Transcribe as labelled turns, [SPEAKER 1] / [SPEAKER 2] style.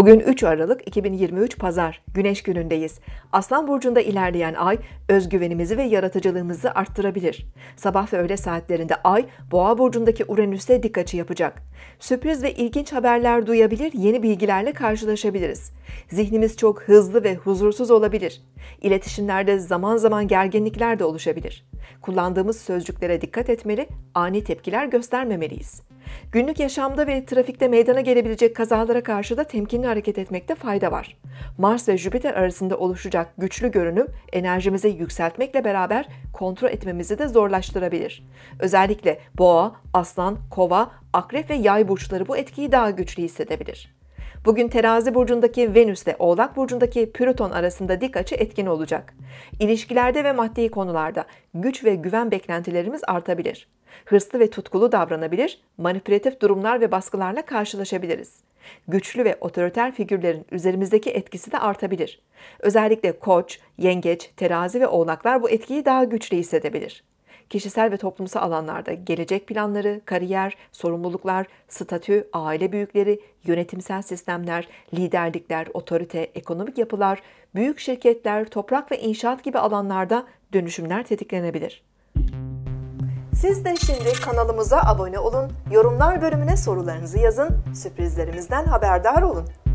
[SPEAKER 1] Bugün 3 Aralık 2023 Pazar, Güneş günündeyiz. Aslan Burcu'nda ilerleyen ay, özgüvenimizi ve yaratıcılığımızı arttırabilir. Sabah ve öğle saatlerinde ay, Boğa Burcu'ndaki Uranüs'e dikkaçi yapacak. Sürpriz ve ilginç haberler duyabilir, yeni bilgilerle karşılaşabiliriz. Zihnimiz çok hızlı ve huzursuz olabilir. İletişimlerde zaman zaman gerginlikler de oluşabilir. Kullandığımız sözcüklere dikkat etmeli, ani tepkiler göstermemeliyiz. Günlük yaşamda ve trafikte meydana gelebilecek kazalara karşı da temkinli hareket etmekte fayda var. Mars ve Jüpiter arasında oluşacak güçlü görünüm enerjimizi yükseltmekle beraber kontrol etmemizi de zorlaştırabilir. Özellikle boğa, aslan, kova, akrep ve yay burçları bu etkiyi daha güçlü hissedebilir. Bugün terazi burcundaki Venüs ile Oğlak burcundaki Plüton arasında dik açı etkin olacak. İlişkilerde ve maddi konularda güç ve güven beklentilerimiz artabilir. Hırslı ve tutkulu davranabilir, manipülatif durumlar ve baskılarla karşılaşabiliriz. Güçlü ve otoriter figürlerin üzerimizdeki etkisi de artabilir. Özellikle koç, yengeç, terazi ve oğlaklar bu etkiyi daha güçlü hissedebilir kişisel ve toplumsal alanlarda gelecek planları, kariyer, sorumluluklar, statü, aile büyükleri, yönetimsel sistemler, liderlikler, otorite, ekonomik yapılar, büyük şirketler, toprak ve inşaat gibi alanlarda dönüşümler tetiklenebilir. Siz de şimdi kanalımıza abone olun, yorumlar bölümüne sorularınızı yazın, sürprizlerimizden haberdar olun.